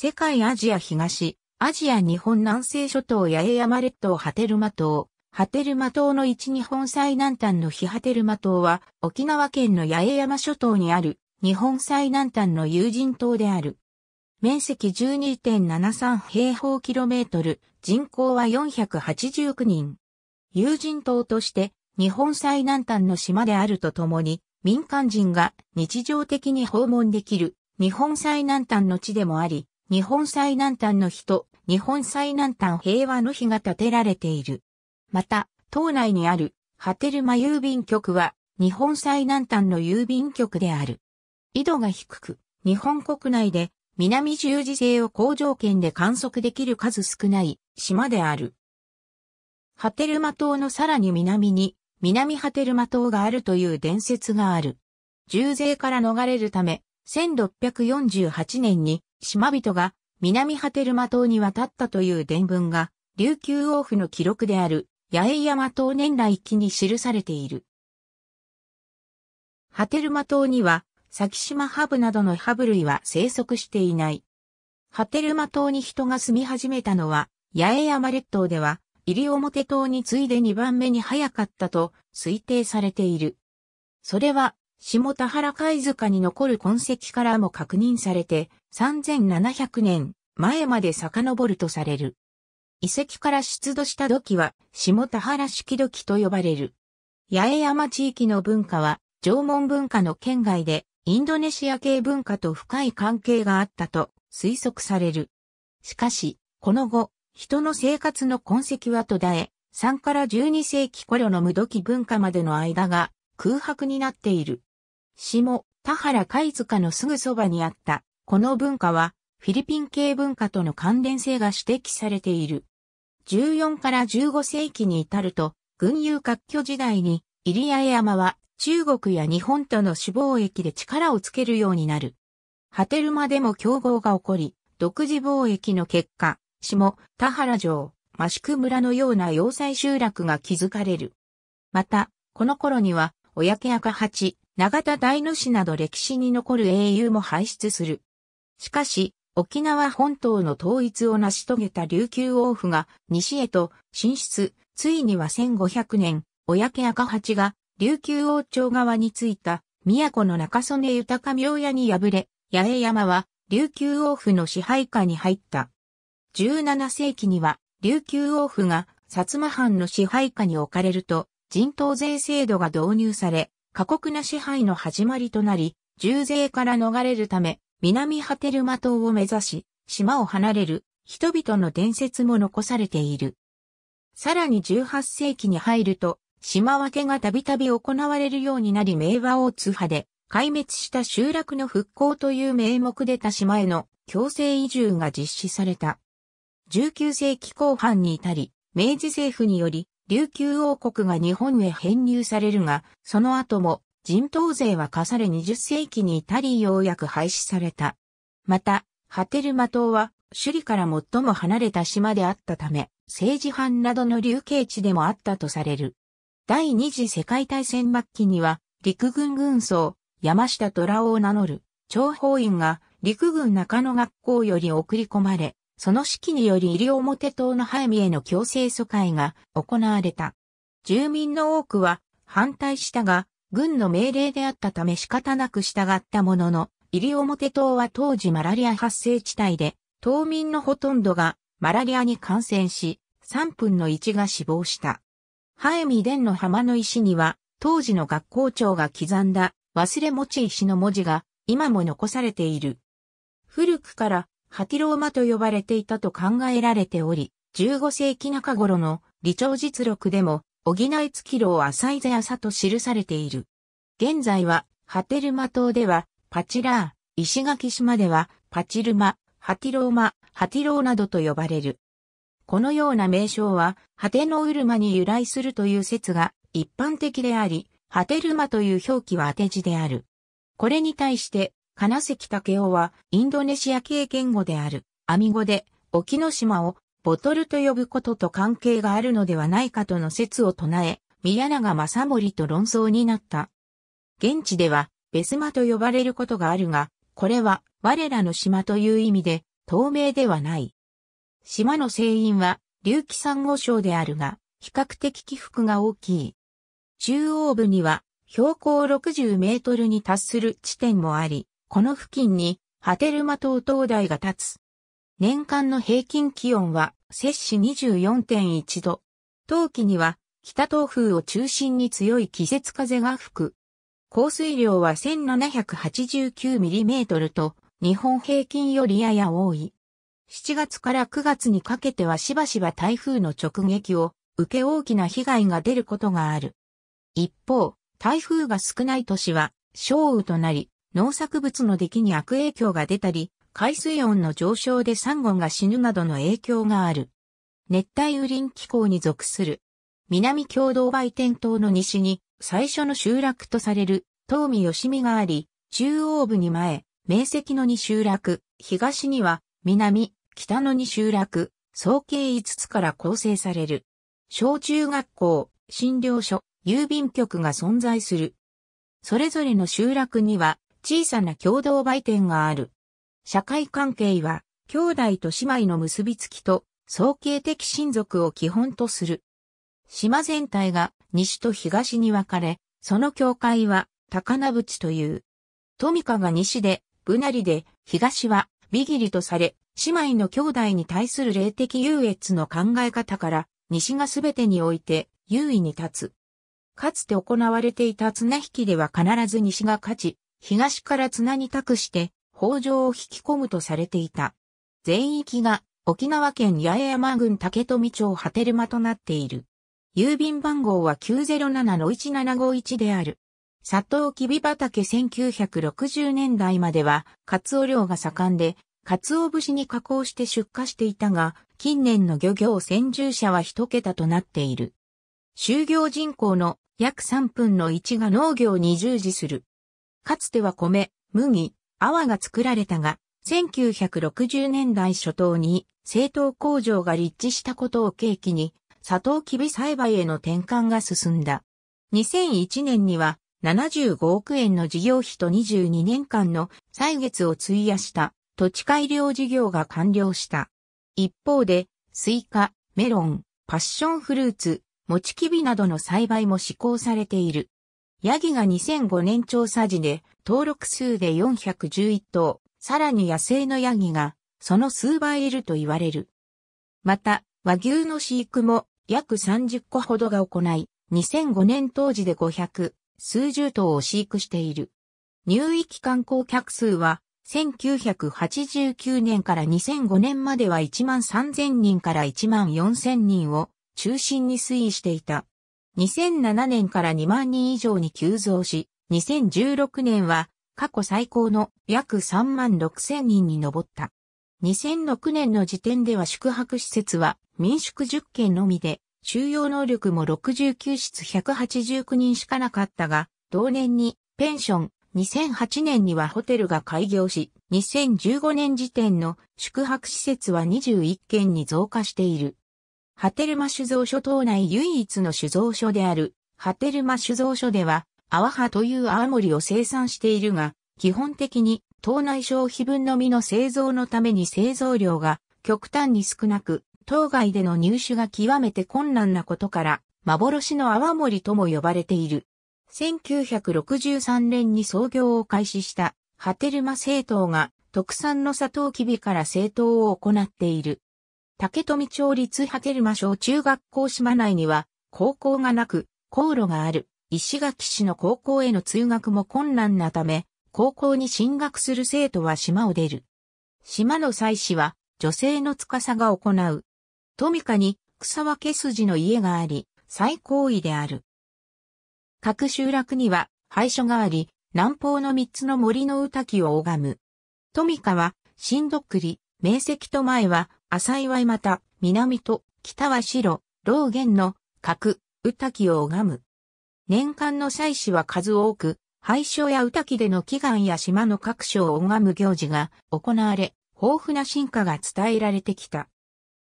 世界アジア東、アジア日本南西諸島八重山列島ハテルマ島、ハテルマ島の一日本最南端の非ハテルマ島は、沖縄県の八重山諸島にある、日本最南端の有人島である。面積12.73平方キロメートル、人口は489人。有人島として、日本最南端の島であるとともに、民間人が日常的に訪問できる、日本最南端の地でもあり、日本最南端の日と日本最南端平和の日が建てられている。また、島内にある波照間郵便局は日本最南端の郵便局である。緯度が低く、日本国内で南十字星を好条件で観測できる数少ない島である。波照間島のさらに南に南波照間島があるという伝説がある。重税から逃れるため、1648年に島人が南波照間島に渡ったという伝聞が、琉球王府の記録である八重山島年来記に記されている。波照間島には、先島ハブなどのハブ類は生息していない。波照間島に人が住み始めたのは、八重山列島では、西表島に次いで2番目に早かったと推定されている。それは下田原貝塚に残る痕跡からも確認されて、3700年前まで遡るとされる。遺跡から出土した土器は、下田原式土器と呼ばれる。八重山地域の文化は、縄文文化の圏外で、インドネシア系文化と深い関係があったと推測される。しかし、この後、人の生活の痕跡は途絶え、3から12世紀頃の無土器文化までの間が空白になっている。下、田原貝塚のすぐそばにあった、この文化は、フィリピン系文化との関連性が指摘されている。14から15世紀に至ると、軍友割拠時代に、入谷山は中国や日本との死亡易で力をつけるようになる。果てる間でも競合が起こり、独自貿易の結果、下、田原城、益久村のような要塞集落が築かれる。また、この頃には、親家赤八、長田大野市など歴史に残る英雄も輩出する。しかし、沖縄本島の統一を成し遂げた琉球王府が西へと進出、ついには1500年、小焼赤八が琉球王朝側についた都の中曽根豊名屋に敗れ、八重山は琉球王府の支配下に入った。17世紀には琉球王府が薩摩藩の支配下に置かれると人頭税制度が導入され、過酷な支配の始まりとなり、重税から逃れるため、南ハテルマ島を目指し、島を離れる人々の伝説も残されている。さらに18世紀に入ると、島分けがたびたび行われるようになり名和大津派で、壊滅した集落の復興という名目で他島への強制移住が実施された。19世紀後半に至り、明治政府により琉球王国が日本へ編入されるが、その後も人頭税は課され20世紀にタリーようやく廃止された。また、ハテルマ島は首里から最も離れた島であったため、政治犯などの流刑地でもあったとされる。第二次世界大戦末期には、陸軍軍曹、山下虎を名乗る、諜報員が陸軍中野学校より送り込まれ、その指揮によりモ表島のハエミへの強制疎開が行われた。住民の多くは反対したが、軍の命令であったため仕方なく従ったものの、モ表島は当時マラリア発生地帯で、島民のほとんどがマラリアに感染し、3分の1が死亡した。ハエミンの浜の石には、当時の学校長が刻んだ忘れ持ち石の文字が今も残されている。古くからハティローマと呼ばれていたと考えられており、15世紀中頃の理長実録でも、補い月郎浅い井やさと記されている。現在は、ハテルマ島では、パチラー、石垣島では、パチルマ、ハティローマ、ハティローなどと呼ばれる。このような名称は、ハテノウルマに由来するという説が一般的であり、ハテルマという表記は当て字である。これに対して、金関武雄は、インドネシア系言語である、アミ語で、沖の島を、ボトルと呼ぶことと関係があるのではないかとの説を唱え、宮永正森と論争になった。現地では、ベスマと呼ばれることがあるが、これは、我らの島という意味で、透明ではない。島の聖因は、隆起珊瑚礁であるが、比較的起伏が大きい。中央部には、標高60メートルに達する地点もあり、この付近に波照間島灯台が立つ。年間の平均気温は摂氏24.1度。冬季には北東風を中心に強い季節風が吹く。降水量は1 7 8 9トルと日本平均よりやや多い。7月から9月にかけてはしばしば台風の直撃を受け大きな被害が出ることがある。一方、台風が少ない年は小雨となり、農作物の出来に悪影響が出たり、海水温の上昇でサンゴが死ぬなどの影響がある。熱帯雨林気候に属する。南共同売店島の西に最初の集落とされる東見吉見があり、中央部に前、名石の2集落、東には南、北の2集落、総計5つから構成される。小中学校、診療所、郵便局が存在する。それぞれの集落には小さな共同売店がある。社会関係は、兄弟と姉妹の結びつきと、総形的親族を基本とする。島全体が西と東に分かれ、その境界は高名淵という。富ミが西で、ブナリで、東はビギリとされ、姉妹の兄弟に対する霊的優越の考え方から、西が全てにおいて優位に立つ。かつて行われていた綱引きでは必ず西が勝ち、東から綱に託して北条を引き込むとされていた。全域が沖縄県八重山郡竹富町波照間となっている。郵便番号は907-1751である。佐藤きび畑1960年代までは、カツオ漁が盛んで、カツオ節に加工して出荷していたが、近年の漁業専従者は一桁となっている。就業人口の約3分の1が農業に従事する。かつては米、麦、泡が作られたが、1960年代初頭に製糖工場が立地したことを契機に、砂糖キビ栽培への転換が進んだ。2001年には75億円の事業費と22年間の歳月を費やした土地改良事業が完了した。一方で、スイカ、メロン、パッションフルーツ、餅きびなどの栽培も施行されている。ヤギが2005年調査時で登録数で411頭、さらに野生のヤギがその数倍いると言われる。また、和牛の飼育も約30個ほどが行い、2005年当時で500、数十頭を飼育している。入域観光客数は、1989年から2005年までは1万3000人から1万4000人を中心に推移していた。2007年から2万人以上に急増し、2016年は過去最高の約3万6千人に上った。2006年の時点では宿泊施設は民宿10件のみで、収容能力も69室189人しかなかったが、同年にペンション、2008年にはホテルが開業し、2015年時点の宿泊施設は21件に増加している。ハテルマ酒造所島内唯一の酒造所である、ハテルマ酒造所では、泡葉という泡盛を生産しているが、基本的に島内消費分のみの製造のために製造量が極端に少なく、島外での入手が極めて困難なことから、幻の泡盛とも呼ばれている。1963年に創業を開始したハテルマ製糖が特産の砂糖キビから製糖を行っている。竹富町立波照間小中学校島内には、高校がなく、航路がある、石垣市の高校への通学も困難なため、高校に進学する生徒は島を出る。島の祭祀は、女性の司が行う。富家に、草分け筋の家があり、最高位である。各集落には、廃所があり、南方の三つの森の歌木を拝む。富家は、新どっくり、名石と前は、浅いはまた、南と、北は白、老元の、角、宇滝を拝む。年間の祭祀は数多く、廃所や宇滝での祈願や島の各所を拝む行事が行われ、豊富な進化が伝えられてきた。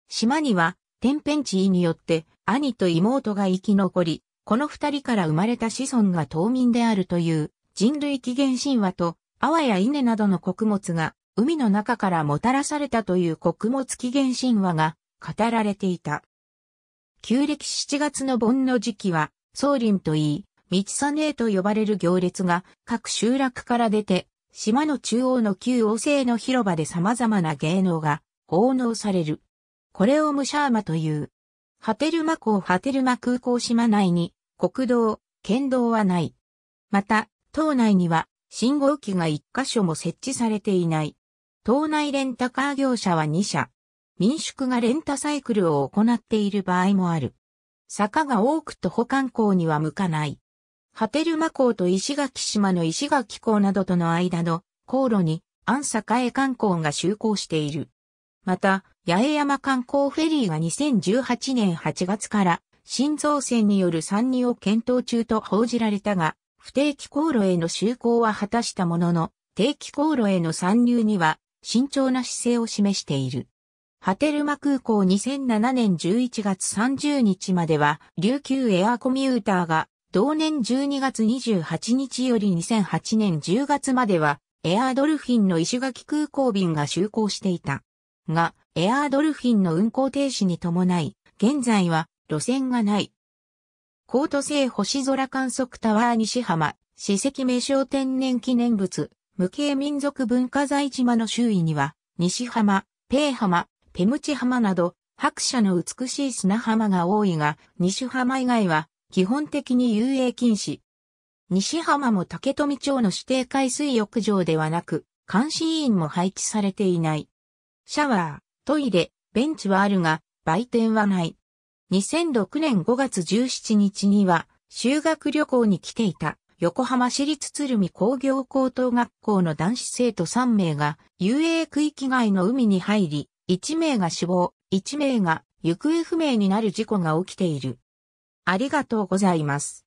島には、天変地異によって、兄と妹が生き残り、この二人から生まれた子孫が島民であるという、人類起源神話と、泡や稲などの穀物が海の中からもたらされたという穀物起源神話が語られていた。旧暦7月の盆の時期は、宗林といい、道えと呼ばれる行列が各集落から出て、島の中央の旧王政の広場で様々な芸能が奉納される。これをムシャーマという。ハテルマ港ハテルマ空港島内に国道、県道はない。また、島内には信号機が一箇所も設置されていない。島内レンタカー業者は2社。民宿がレンタサイクルを行っている場合もある。坂が多く徒歩観光には向かない。波照間港と石垣島の石垣港などとの間の航路に安坂江観光が就航している。また、八重山観光フェリーが2018年8月から新造船による参入を検討中と報じられたが、不定期航路への就航は果たしたものの、定期航路への参入には慎重な姿勢を示している。波照間空港2007年11月30日までは、琉球エアーコミューターが、同年12月28日より2008年10月までは、エアードルフィンの石垣空港便が就航していた。が、エアードルフィンの運航停止に伴い、現在は路線がない。コート星星空観測タワー西浜、史跡名称天然記念物、無形民族文化財島の周囲には、西浜、ペー浜、ペムチ浜など、白砂の美しい砂浜が多いが、西浜以外は、基本的に遊泳禁止。西浜も竹富町の指定海水浴場ではなく、監視員も配置されていない。シャワー、トイレ、ベンチはあるが、売店はない。2006年5月17日には、修学旅行に来ていた横浜市立鶴見工業高等学校の男子生徒3名が遊泳区域外の海に入り、1名が死亡、1名が行方不明になる事故が起きている。ありがとうございます。